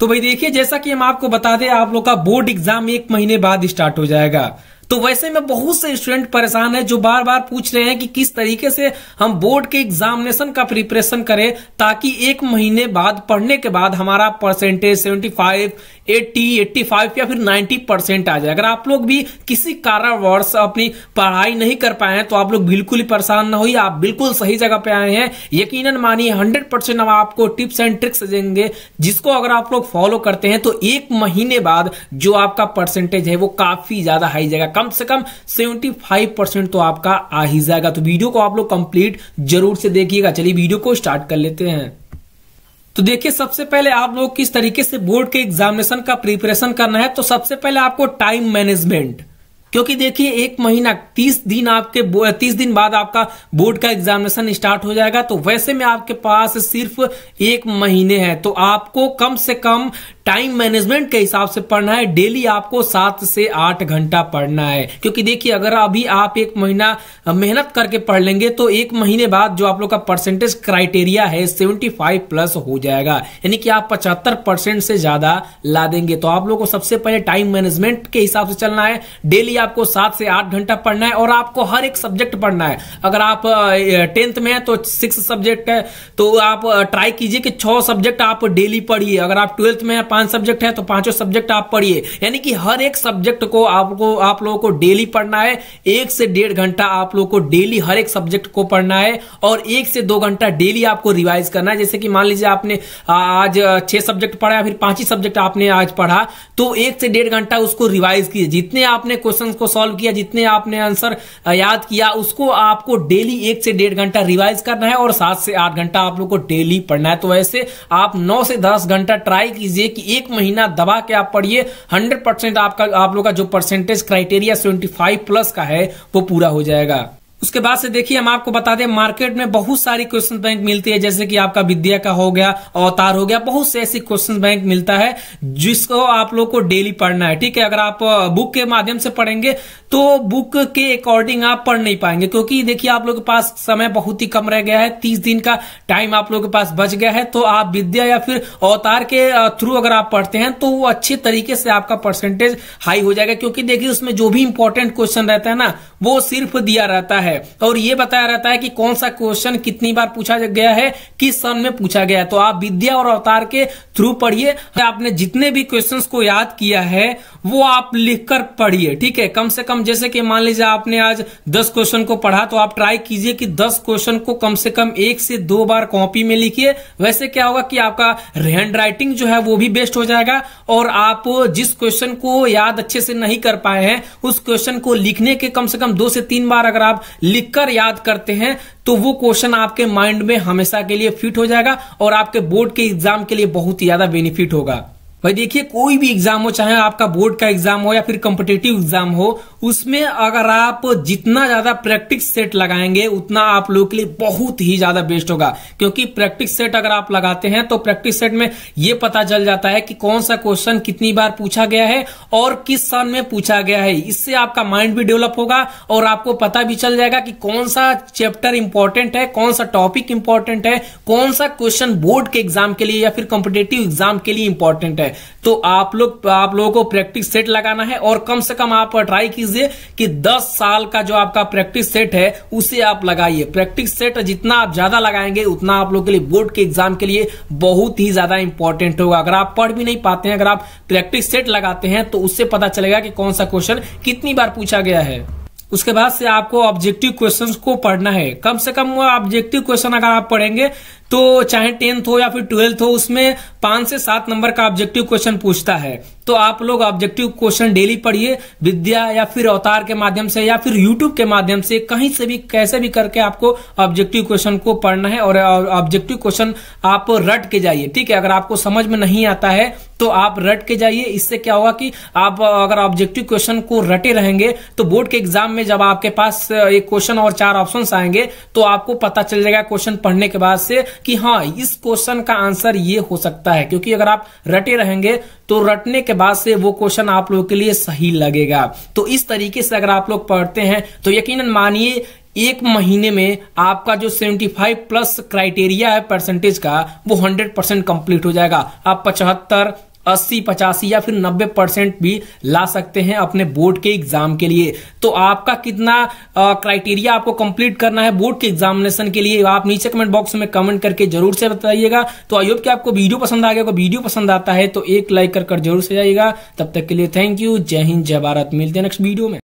तो भाई देखिए जैसा कि हम आपको बता दें आप लोग का बोर्ड एग्जाम एक महीने बाद स्टार्ट हो जाएगा तो वैसे में बहुत से स्टूडेंट परेशान है जो बार बार पूछ रहे हैं कि किस तरीके से हम बोर्ड के एग्जामिनेशन का प्रिपरेशन करें ताकि एक महीने बाद पढ़ने के बाद हमारा परसेंटेज 75, 80, 85 या फिर 90 परसेंट आ जाए अगर आप लोग भी किसी कारणवश अपनी पढ़ाई नहीं कर पाए हैं तो आप लोग बिल्कुल ही परेशान ना हो आप बिल्कुल सही जगह पे आए हैं यकीन मानिए हंड्रेड परसेंट हम आपको टिप्स एंड ट्रिक्स देंगे जिसको अगर आप लोग फॉलो करते हैं तो एक महीने बाद जो आपका परसेंटेज है वो काफी ज्यादा हाई जाएगा कम से कम सेवेंटी फाइव परसेंट तो आपका आ ही जाएगा तो वीडियो को आप लोग कंप्लीट जरूर से देखिएगा चलिए वीडियो को स्टार्ट कर लेते हैं तो देखिए सबसे पहले आप लोग किस तरीके से बोर्ड के एग्जामिनेशन का प्रिपरेशन करना है तो सबसे पहले आपको टाइम मैनेजमेंट क्योंकि देखिए एक महीना तीस दिन आपके तीस दिन बाद आपका बोर्ड का एग्जामिनेशन स्टार्ट हो जाएगा तो वैसे में आपके पास सिर्फ एक महीने हैं तो आपको कम से कम टाइम मैनेजमेंट के हिसाब से पढ़ना है डेली आपको सात से आठ घंटा पढ़ना है क्योंकि देखिए अगर अभी आप एक महीना मेहनत करके पढ़ लेंगे तो एक महीने बाद जो आप लोग का परसेंटेज क्राइटेरिया है सेवेंटी फाइव प्लस हो जाएगा यानी कि आप पचहत्तर परसेंट से ज्यादा ला देंगे तो आप लोग को सबसे पहले टाइम मैनेजमेंट के हिसाब से चलना है डेली आपको सात से आठ घंटा पढ़ना है और आपको हर एक सब्जेक्ट पढ़ना है अगर आप टेंथ में है तो सिक्स सब्जेक्ट है तो आप ट्राई कीजिए कि छह सब्जेक्ट आप डेली पढ़िए अगर आप ट्वेल्थ में पांच सब्जेक्ट है तो पांचों सब्जेक्ट आप पढ़िए यानी कि हर एक सब्जेक्ट को आपको आप लोगों को डेली पढ़ना है एक से डेढ़ घंटा आप लोगों को डेली हर एक सब्जेक्ट को पढ़ना है और एक से दो घंटा डेली आपको रिवाइज करना है जैसे कि मान लीजिए आपने आज छह सब्जेक्ट पढ़ा फिर पांच ही सब्जेक्ट आपने आज पढ़ा तो एक से डेढ़ घंटा उसको रिवाइज कीजिए जितने आपने क्वेश्चन क्वेश्चंस को सॉल्व किया जितने आपने आंसर याद किया उसको आपको डेली एक से डेढ़ घंटा रिवाइज करना है और सात से आठ घंटा आप लोग को डेली पढ़ना है तो ऐसे आप नौ से दस घंटा ट्राई कीजिए कि एक महीना दबा के आप पढ़िए हंड्रेड परसेंट आपका आप लोग का जो परसेंटेज क्राइटेरिया सेवेंटी प्लस का है वो पूरा हो जाएगा उसके बाद से देखिए हम आपको बता दें मार्केट में बहुत सारी क्वेश्चन बैंक मिलती है जैसे कि आपका विद्या का हो गया अवतार हो गया बहुत से ऐसी क्वेश्चन बैंक मिलता है जिसको आप लोग को डेली पढ़ना है ठीक है अगर आप बुक के माध्यम से पढ़ेंगे तो बुक के अकॉर्डिंग आप पढ़ नहीं पाएंगे क्योंकि देखिए आप लोग के पास समय बहुत ही कम रह गया है तीस दिन का टाइम आप लोग के पास बच गया है तो आप विद्या या फिर अवतार के थ्रू अगर आप पढ़ते हैं तो वो अच्छे तरीके से आपका परसेंटेज हाई हो जाएगा क्योंकि देखिए उसमें जो भी इंपॉर्टेंट क्वेश्चन रहता है ना वो सिर्फ दिया रहता है है और ये बताया रहता है कि कौन सा क्वेश्चन कितनी बार पूछा गया है किस सन में पूछा गया है तो आप विद्या और अवतार के थ्रू पढ़िए आपने जितने भी क्वेश्चंस को याद किया है वो आप लिखकर पढ़िए ठीक है कम से कम जैसे कि मान लीजिए आपने आज दस क्वेश्चन को पढ़ा तो आप ट्राई कीजिए कि दस क्वेश्चन को कम से कम एक से दो बार कॉपी में लिखिए वैसे क्या होगा कि आपका हैंड राइटिंग जो है वो भी बेस्ट हो जाएगा और आप जिस क्वेश्चन को याद अच्छे से नहीं कर पाए हैं उस क्वेश्चन को लिखने के कम से कम दो से तीन बार अगर आप लिखकर याद करते हैं तो वो क्वेश्चन आपके माइंड में हमेशा के लिए फिट हो जाएगा और आपके बोर्ड के एग्जाम के लिए बहुत ही ज्यादा बेनिफिट होगा भाई देखिए कोई भी एग्जाम हो चाहे आपका बोर्ड का एग्जाम हो या फिर कॉम्पिटेटिव एग्जाम हो उसमें अगर आप जितना ज्यादा प्रैक्टिस सेट लगाएंगे उतना आप लोग के लिए बहुत ही ज्यादा बेस्ट होगा क्योंकि प्रैक्टिस सेट अगर आप लगाते हैं तो प्रैक्टिस सेट में यह पता चल जाता है कि कौन सा क्वेश्चन कितनी बार पूछा गया है और किस सन में पूछा गया है इससे आपका माइंड भी डेवलप होगा और आपको पता भी चल जाएगा कि कौन सा चैप्टर इंपॉर्टेंट है कौन सा टॉपिक इंपॉर्टेंट है कौन सा क्वेश्चन बोर्ड के एग्जाम के लिए या फिर कॉम्पिटेटिव एग्जाम के लिए इंपॉर्टेंट है तो आप लोग आप लोगों को प्रैक्टिस सेट लगाना है और कम से कम आप ट्राई कीजिए कि 10 साल का जो आपका प्रैक्टिस सेट है उसे आप लगाइए प्रैक्टिस सेट जितना आप ज्यादा लगाएंगे उतना आप लोग के लिए बोर्ड के एग्जाम के लिए बहुत ही ज्यादा इंपॉर्टेंट होगा अगर आप पढ़ भी नहीं पाते हैं अगर आप प्रैक्टिस सेट लगाते हैं तो उससे पता चलेगा कि कौन सा क्वेश्चन कितनी बार पूछा गया है उसके बाद से आपको ऑब्जेक्टिव क्वेश्चंस को पढ़ना है कम से कम ऑब्जेक्टिव क्वेश्चन अगर आप पढ़ेंगे तो चाहे टेंथ हो या फिर ट्वेल्थ हो उसमें पांच से सात नंबर का ऑब्जेक्टिव क्वेश्चन पूछता है तो आप लोग ऑब्जेक्टिव क्वेश्चन डेली पढ़िए विद्या या फिर अवतार के माध्यम से या फिर यूट्यूब के माध्यम से कहीं से भी कैसे भी करके आपको ऑब्जेक्टिव क्वेश्चन को पढ़ना है और ऑब्जेक्टिव क्वेश्चन आप रट के जाइए ठीक है अगर आपको समझ में नहीं आता है तो आप रट के जाइए इससे क्या होगा कि आप अगर ऑब्जेक्टिव क्वेश्चन को रटे रहेंगे तो बोर्ड के एग्जाम में जब आपके पास एक क्वेश्चन और चार ऑप्शन आएंगे तो आपको पता चल जाएगा क्वेश्चन पढ़ने के बाद से कि हाँ इस क्वेश्चन का आंसर ये हो सकता है क्योंकि अगर आप रटे रहेंगे तो रटने के बाद से वो क्वेश्चन आप लोगों के लिए सही लगेगा तो इस तरीके से अगर आप लोग पढ़ते हैं तो यकीन मानिए एक महीने में आपका जो 75 प्लस क्राइटेरिया है परसेंटेज का वो 100 परसेंट कंप्लीट हो जाएगा आप पचहत्तर अस्सी पचासी या फिर नब्बे परसेंट भी ला सकते हैं अपने बोर्ड के एग्जाम के लिए तो आपका कितना क्राइटेरिया आपको कंप्लीट करना है बोर्ड के एग्जामिनेशन के लिए आप नीचे कमेंट बॉक्स में कमेंट करके जरूर से बताइएगा तो आई होप कि आपको वीडियो पसंद आ गया अगर वीडियो पसंद आता है तो एक लाइक कर, कर जरूर से जाइएगा तब तक के लिए थैंक यू जय हिंद जय भारत मिलते हैं नेक्स्ट वीडियो में